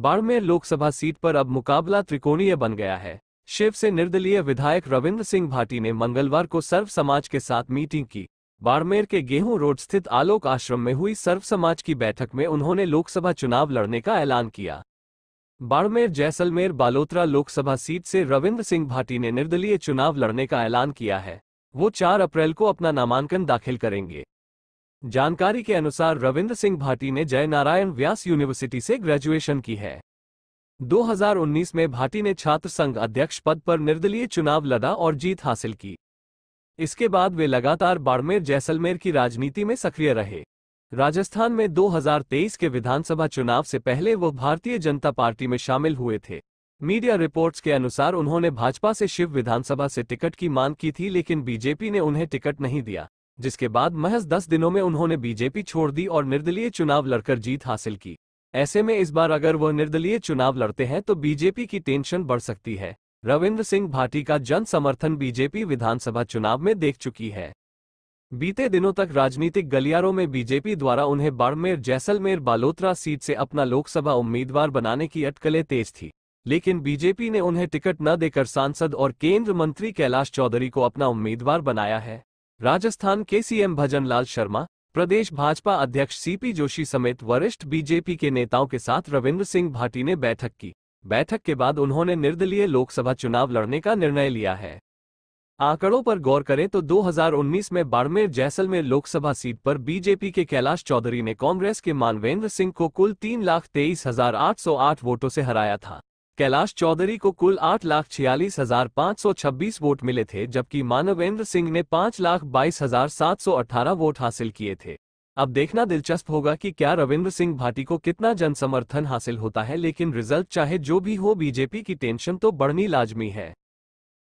Barmer Lok Sabha seat पर अब मुकाबला त्रिकोणीय बन गया है शिव से निर्दलीय विधायक रविंद्र सिंह भाटी ने मंगलवार को सर्व समाज के साथ मीटिंग की बाड़मेर के गेहूं रोड स्थित आलोक आश्रम में हुई सर्व समाज की बैठक में उन्होंने लोकसभा चुनाव लड़ने का ऐलान किया बाड़मेर जैसलमेर बालोतरा लोकसभा सीट से रविंद्र सिंह भाटी ने निर्दलीय चुनाव लड़ने का ऐलान किया है वो 4 अप्रैल को अपना नामांकन दाखिल करेंगे जानकारी के अनुसार रविंद्र सिंह भाटी ने जय नारायण व्यास यूनिवर्सिटी से ग्रेजुएशन की है 2019 में भाटी ने छात्र संघ अध्यक्ष पद पर निर्दलीय चुनाव लड़ा और जीत हासिल की इसके बाद वे लगातार बाड़मेर जैसलमेर की राजनीति में सक्रिय रहे राजस्थान में 2023 के विधानसभा चुनाव से पहले वो भारतीय जनता पार्टी में शामिल हुए थे मीडिया रिपोर्ट्स के अनुसार उन्होंने भाजपा से शिव विधानसभा से टिकट की मांग की थी लेकिन बीजेपी ने उन्हें टिकट नहीं दिया जिसके बाद महज दस दिनों में उन्होंने बीजेपी छोड़ दी और निर्दलीय चुनाव लड़कर जीत हासिल की ऐसे में इस बार अगर वह निर्दलीय चुनाव लड़ते हैं तो बीजेपी की टेंशन बढ़ सकती है रविंद्र सिंह भाटी का जन समर्थन बीजेपी विधानसभा चुनाव में देख चुकी है बीते दिनों तक राजनीतिक गलियारों में बीजेपी द्वारा उन्हें बाड़मेर जैसलमेर बालोतरा सीट से अपना लोकसभा उम्मीदवार बनाने की अटकलें तेज थी लेकिन बीजेपी ने उन्हें टिकट न देकर सांसद और केंद्र मंत्री कैलाश चौधरी को अपना उम्मीदवार बनाया है राजस्थान के सीएम भजनलाल शर्मा प्रदेश भाजपा अध्यक्ष सीपी जोशी समेत वरिष्ठ बीजेपी के नेताओं के साथ रविंद्र सिंह भाटी ने बैठक की बैठक के बाद उन्होंने निर्दलीय लोकसभा चुनाव लड़ने का निर्णय लिया है आंकड़ों पर गौर करें तो 2019 में बाड़मेर जैसलमेर लोकसभा सीट पर बीजेपी के कैलाश चौधरी ने कांग्रेस के मानवेंद्र सिंह को कुल तीन लाख तेईस हजार आठ सौ आठ वोटों से हराया था कैलाश चौधरी को कुल आठ लाख छियालीस हजार पाँच सौ छब्बीस वोट मिले थे जबकि मानवेंद्र सिंह ने पाँच लाख बाईस हजार सात सौ अठारह वोट हासिल किए थे अब देखना दिलचस्प होगा कि क्या रविंद्र सिंह भाटी को कितना जनसमर्थन हासिल होता है लेकिन रिजल्ट चाहे जो भी हो बीजेपी की टेंशन तो बढ़नी लाजमी है